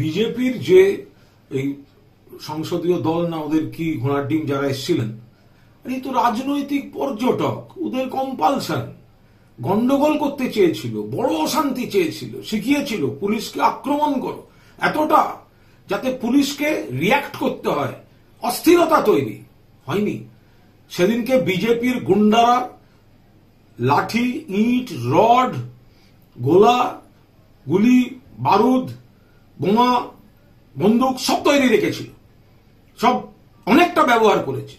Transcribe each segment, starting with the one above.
বিজেপির যে এই সংসদীয় দল না ওদের কি ঘোড়ার ডিম যারা এসেছিলেন মানে এই তো রাজনৈতিক পর্যটক ওদের কম্পালসান গন্ডগোল করতে চেয়েছিল বড় অশান্তি চেয়েছিল শিখিয়েছিল পুলিশকে আক্রমণ করো এতটা যাতে পুলিশকে রিয়াক্ট করতে হয় অস্থিরতা তৈরি হয়নি সেদিনকে বিজেপির গুন্ডারা লাঠি ইট রড গোলা গুলি বারুদ বোমা বন্দুক সব তৈরি রেখেছিল সব অনেকটা ব্যবহার করেছে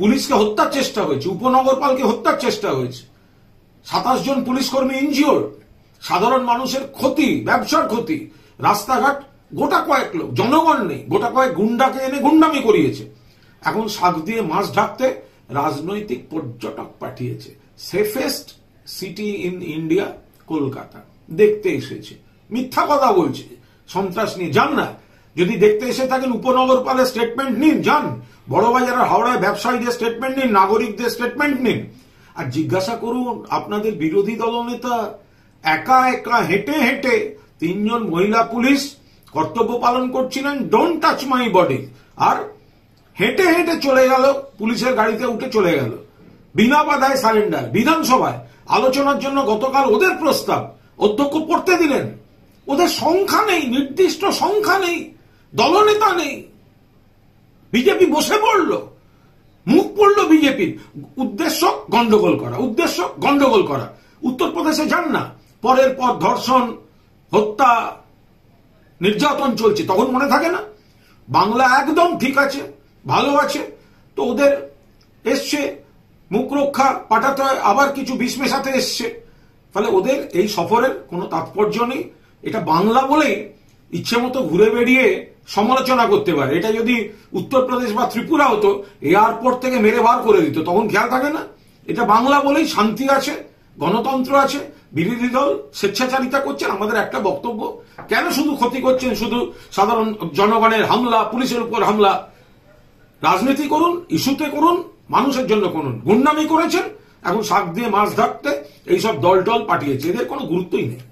পুলিশকে হত্যার চেষ্টা হয়েছে উপনগরপালকে হত্যার চেষ্টা হয়েছে সাতাশ জন পুলিশ কর্মী ইনজিওর সাধারণ মানুষের ক্ষতি ব্যবসার ক্ষতি রাস্তাঘাট গোটা কয়েক লোক জনগণ নেই গোটা কয়েক গুন্ডাকে এনে গুন্ডামি করিয়েছে এখন শাক দিয়ে মাছ ঢাকতে রাজনৈতিক পর্যটক পাঠিয়েছে safest city in India Kolkata দেখতে এসেছে মিথ্যা কথা বলছে সন্ত্রাস নিয়ে যান না যদি দেখতে এসে থাকেন উপনগর পালে স্টেটমেন্ট নিন যান বড়বাজারের হাওড়ায় ব্যবসায়ীদের স্টেটমেন্ট নিন নাগরিকদের স্টেটমেন্ট নিন আর জিজ্ঞাসা করুন আপনাদের বিরোধী দলনেতা একা একা হেঁটে হেঁটে তিনজন মহিলা পুলিশ কর্তব্য পালন করছিলেন ডোন্ট টাচ মাই বডি আর হেঁটে হেঁটে চলে গেল পুলিশের গাড়িতে উঠে চলে গেল বিনা বাধায় সারেন্ডার বিধানসভায় আলোচনার জন্য গতকাল ওদের প্রস্তাব অধ্যক্ষ পড়তে দিলেন ওদের সংখ্যা নেই নির্দিষ্ট সংখ্যা নেই দলনেতা নেই বিজেপি বসে পড়ল মুখ পড়ল বিজেপির উদ্দেশ্য গন্ডগোল করা উদ্দেশ্য গন্ডগোল করা উত্তরপ্রদেশে যান না পরের পর ধর্ষণ হত্যা নির্যাতন চলছে তখন মনে থাকে না বাংলা একদম ঠিক আছে ভালো আছে তো ওদের এসছে মুখ রক্ষা পাঠাতে হয় আবার কিছু বিষ মেশাতে এসছে ফলে ওদের এই সফরের কোনো তাৎপর্য নেই এটা বাংলা বলে ইচ্ছে মতো ঘুরে বেরিয়ে সমালোচনা করতে পারে এটা যদি উত্তরপ্রদেশ বা ত্রিপুরা হতো এয়ারপোর্ট থেকে মেরে বার করে দিত তখন খেয়াল থাকে না এটা বাংলা বলেই শান্তি আছে গণতন্ত্র আছে বিরোধী দল স্বেচ্ছাচারিতা করছেন আমাদের একটা বক্তব্য কেন শুধু ক্ষতি করছেন শুধু সাধারণ জনগণের হামলা পুলিশের উপর হামলা রাজনীতি করুন ইস্যুতে করুন মানুষের জন্য করুন গুন্ডামি করেছেন এখন শাক দিয়ে মাছ ধরতে এইসব দল টল পাঠিয়েছে এদের কোনো গুরুত্বই নেই